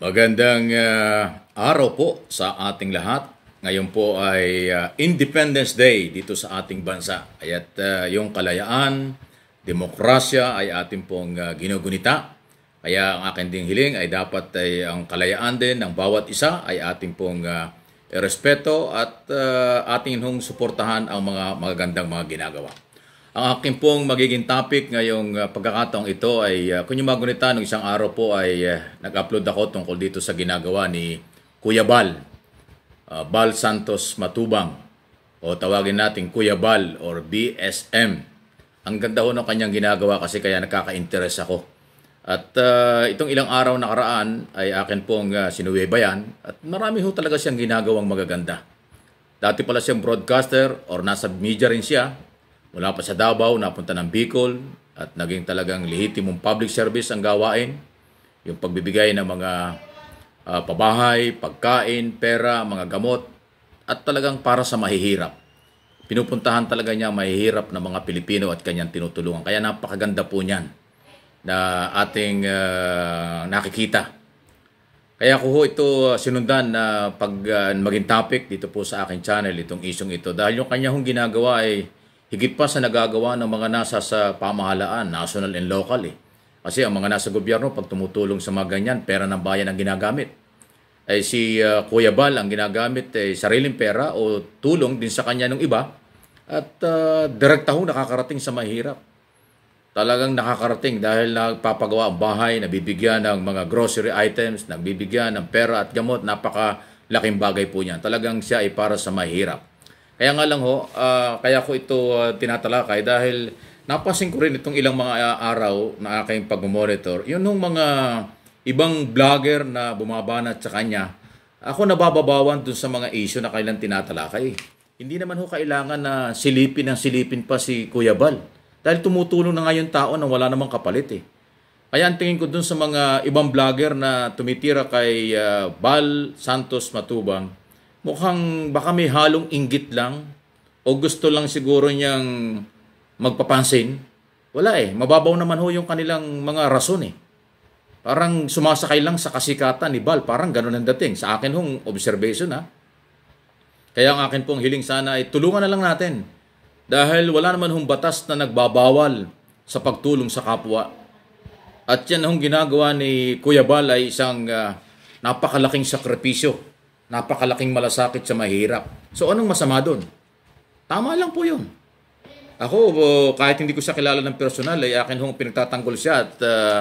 Magandang uh, araw po sa ating lahat. Ngayon po ay uh, Independence Day dito sa ating bansa. Ayat uh, ah, yung kalayaan, demokrasya ay ating pong uh, ginugunita. Kaya ang aking ding hiling ay dapat ay ang kalayaan din ng bawat isa ay ating pong uh, respeto at uh, ating hong suportahan ang mga magagandang mga ginagawa. Ang aking pong magiging topic ngayong ah, pagkakataong ito ay uh, kung yung magunita nung isang araw po ay uh, nag-upload ako tungkol dito sa ginagawa ni Kuya Bal, uh, Bal Santos Matubang o tawagin natin Kuya Bal or BSM. Ang ganda ho ng kanyang ginagawa kasi kaya nakaka-interest ako. At uh, itong ilang araw nakaraan ay akin pong uh, sinuwebayan at marami ho talaga siyang ginagawang magaganda. Dati pala siyang broadcaster or nasa media rin siya Mula pa sa Davao, napunta ng Bicol at naging talagang lehitimong public service ang gawain. Yung pagbibigay ng mga uh, pabahay, pagkain, pera, mga gamot at talagang para sa mahihirap. Pinupuntahan talaga niya mahihirap na mga Pilipino at kanyang tinutulungan. Kaya napakaganda po niyan na ating uh, nakikita. Kaya ko ho ito ah, sinundan na pag uh, maging topic dito po sa aking channel itong isyong ito dahil yung kanya hong ginagawa ay Higit pa sa nagagawa ng mga nasa sa pamahalaan, national and local eh. Kasi ang mga nasa gobyerno, pag tumutulong sa mga ganyan, pera ng bayan ang ginagamit. Eh, si uh, Kuya Bal ang ginagamit eh, sariling pera o tulong din sa kanya ng iba at uh, direkta ho nakakarating sa mahirap. Talagang nakakarating dahil nagpapagawa ang bahay, nabibigyan ng mga grocery items, nagbibigyan ng pera at gamot, napakalaking bagay po niyan. Talagang siya ay para sa mahirap. Kaya nga lang ho, uh, kaya ko ito uh, tinatalakay dahil napasin ko rin itong ilang mga ah, araw na aking pag-monitor. Yun nung mga ibang vlogger na bumabanat sa kanya, ako nabababawan dun sa mga issue na kailan tinatalakay. Hindi naman ho kailangan na silipin ng silipin pa si Kuya Bal. Dahil tumutulong na ngayon tao na wala namang kapalit eh. Kaya ang tingin ko dun sa mga ibang vlogger na tumitira kay uh, Bal Santos Matubang, mukhang baka may halong inggit lang o gusto lang siguro niyang magpapansin. Wala eh. Mababaw naman ho yung kanilang mga rason eh. Parang sumasakay lang sa kasikatan ni Bal. Parang ganun ang dating. Sa akin hong observation ha. Kaya ang akin pong hiling sana ay tulungan na lang natin. Dahil wala naman hong batas na nagbabawal sa pagtulong sa kapwa. At yan hong ginagawa ni Kuya Bal ay isang uh, napakalaking sakripisyo Napakalaking malasakit sa mahirap. So anong masama doon? Tama lang po yun. Ako, kahit hindi ko siya kilala ng personal, ay eh, akin hong pinagtatanggol siya at uh,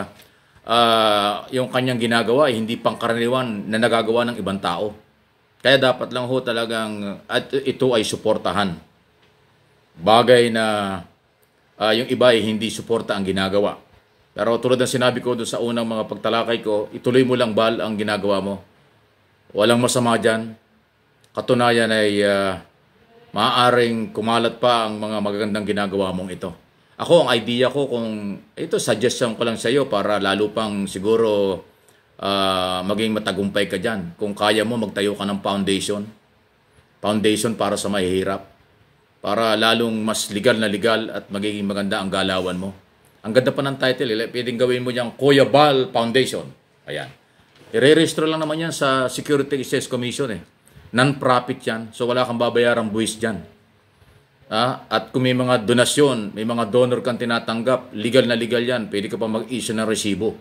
uh, yung kanyang ginagawa ay eh, hindi pangkaraniwan na nagagawa ng ibang tao. Kaya dapat lang ho talagang at ito ay suportahan. Bagay na uh, yung iba ay eh, hindi suporta ang ginagawa. Pero tulad ng sinabi ko doon sa unang mga pagtalakay ko, ituloy mo lang bal ang ginagawa mo Walang masama dyan. Katunayan ay uh, maaaring kumalat pa ang mga magagandang ginagawa mong ito. Ako, ang idea ko kung ito, suggestion ko lang sa iyo para lalo pang siguro uh, maging matagumpay ka dyan. Kung kaya mo, magtayo ka ng foundation. Foundation para sa mahihirap. Para lalong mas legal na legal at magiging maganda ang galawan mo. Ang ganda pa ng title, eh. pwedeng gawin mo niyang Kuya Bal Foundation. Ayan i lang naman yan sa Security Exchange Commission eh. Non-profit yan. So wala kang babayarang buwis dyan. Ah, at kung may mga donasyon, may mga donor kang tinatanggap, legal na legal yan, pwede ka pa mag-issue ng resibo.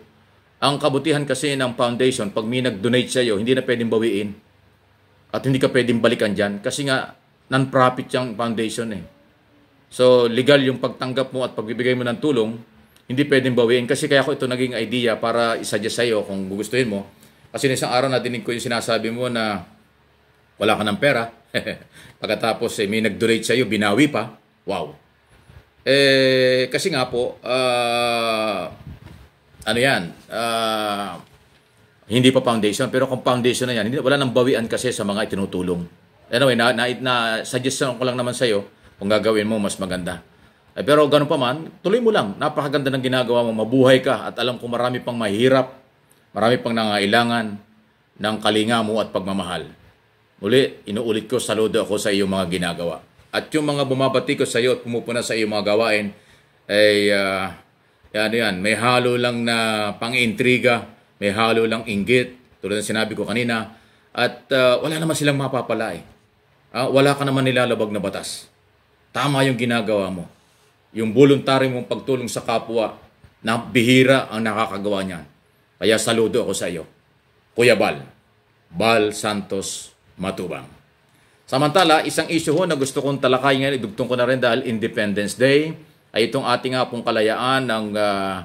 Ang kabutihan kasi ng foundation, pag may nag-donate sa'yo, hindi na pwedeng bawiin. At hindi ka pwedeng balikan dyan. Kasi nga, non-profit yung foundation eh. So, legal yung pagtanggap mo at pagbibigay mo ng tulong, hindi pwedeng bawiin. Kasi kaya ko ito naging idea para isuggest sa'yo kung gugustuhin mo kasi isang araw nadinig ko yung sinasabi mo na wala ka ng pera. Pagkatapos eh, may nag-donate sa'yo, binawi pa. Wow. Eh, kasi nga po, uh, ano yan, uh, hindi pa foundation, pero kung foundation na yan, hindi, wala nang bawian kasi sa mga itinutulong. Anyway, na, na, na suggestion ko lang naman sa'yo, kung gagawin mo, mas maganda. Eh, pero ganun pa man, tuloy mo lang. Napakaganda ng ginagawa mo. Mabuhay ka at alam ko marami pang mahirap Marami pang nangailangan ng kalinga mo at pagmamahal. Muli, inuulit ko, saludo ako sa iyong mga ginagawa. At yung mga bumabati ko sa iyo at pumupuna sa iyong mga gawain, ay uh, yan, yan, may halo lang na pang-intriga, may halo lang inggit, tulad ng sinabi ko kanina, at uh, wala naman silang mapapala eh. Ah, uh, wala ka naman nilalabag na batas. Tama yung ginagawa mo. Yung voluntary mong pagtulong sa kapwa, na bihira ang nakakagawa niyan. Kaya saludo ako sa iyo, Kuya Bal, Bal Santos Matubang. Samantala, isang issue ho na gusto kong talakay ngayon, idugtong ko na rin dahil Independence Day, ay itong ating nga pong kalayaan ng uh,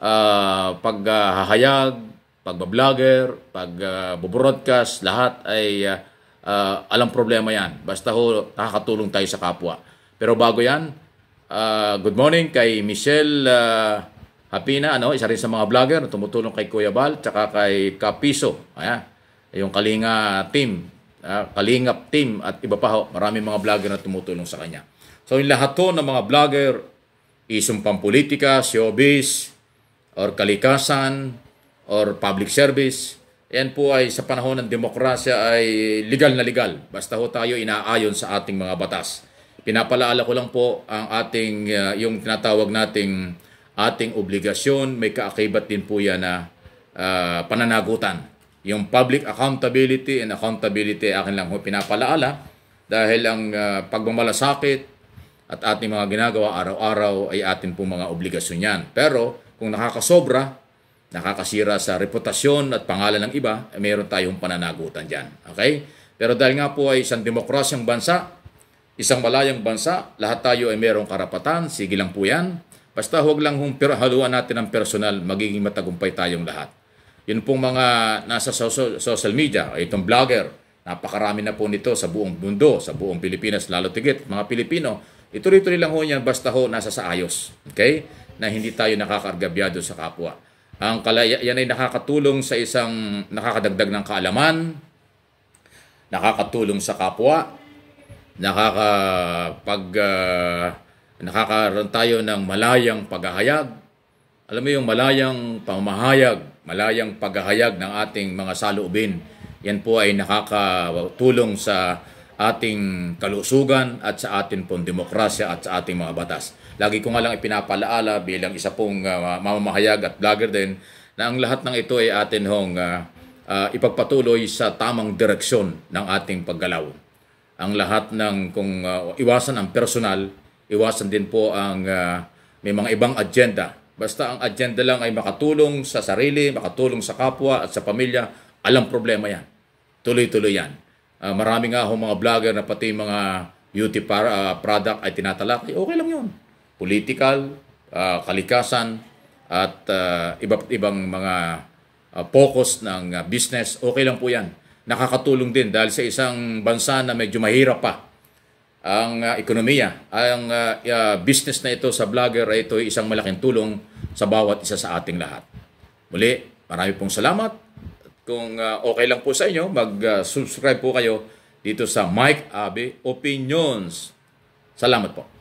uh, paghahayag, pagbablogger, pagbobroadcast, uh, lahat ay uh, uh, alam problema yan. Basta ho, nakakatulong tayo sa kapwa. Pero bago yan, uh, good morning kay Michelle uh, Hapina, ano, isa rin sa mga vlogger, na tumutulong kay Kuya Bal, tsaka kay Kapiso, ayan, yung Kalinga team, ah, Kalingap team at iba pa ho, maraming mga vlogger na tumutulong sa kanya. So yung lahat to ng mga vlogger, isong pampolitika, showbiz, or kalikasan, or public service, yan po ay sa panahon ng demokrasya ay legal na legal. Basta ho tayo inaayon sa ating mga batas. Pinapalaala ko lang po ang ating, uh, yung tinatawag nating ating obligasyon. May kaakibat din po yan na uh, pananagutan. Yung public accountability and accountability akin lang ho pinapalaala dahil ang uh, pagmamalasakit at ating mga ginagawa araw-araw ay atin po mga obligasyon yan. Pero kung nakakasobra, nakakasira sa reputasyon at pangalan ng iba, eh, meron tayong pananagutan dyan. Okay? Pero dahil nga po ay isang demokrasyang bansa, isang malayang bansa, lahat tayo ay merong karapatan, sige lang po yan. Basta huwag lang hong pero haluan natin ang personal, magiging matagumpay tayong lahat. Yun pong mga nasa social media, itong blogger, napakarami na po nito sa buong mundo, sa buong Pilipinas, lalo tigit, mga Pilipino, ituloy-tuloy lang ho niya, basta ho nasa sa ayos, okay? Na hindi tayo nakakargabyado sa kapwa. Ang kalaya, yan ay nakakatulong sa isang nakakadagdag ng kaalaman, nakakatulong sa kapwa, nakakapag uh, nakakaroon tayo ng malayang paghahayag. Alam mo yung malayang pamahayag, malayang paghahayag ng ating mga saloobin. Yan po ay nakakatulong sa ating kalusugan at sa ating pong demokrasya at sa ating mga batas. Lagi ko nga lang ipinapalaala bilang isa pong uh, mamamahayag at vlogger din na ang lahat ng ito ay atin hong uh, uh, ipagpatuloy sa tamang direksyon ng ating paggalaw. Ang lahat ng kung uh, iwasan ang personal, Iwasan din po ang uh, may mga ibang agenda. Basta ang agenda lang ay makatulong sa sarili, makatulong sa kapwa at sa pamilya, alam problema yan. Tuloy-tuloy yan. Uh, marami nga akong mga vlogger na pati mga beauty para, uh, product ay tinatalakay. Okay lang yun. Political, uh, kalikasan, at uh, iba't ibang mga uh, focus ng uh, business, okay lang po yan. Nakakatulong din dahil sa isang bansa na medyo mahirap pa, ang uh, ekonomiya, ang uh, uh, business na ito sa vlogger ay ito ay isang malaking tulong sa bawat isa sa ating lahat. Muli, marami pong salamat. kung uh, okay lang po sa inyo, mag-subscribe uh, po kayo dito sa Mike Abe Opinions. Salamat po.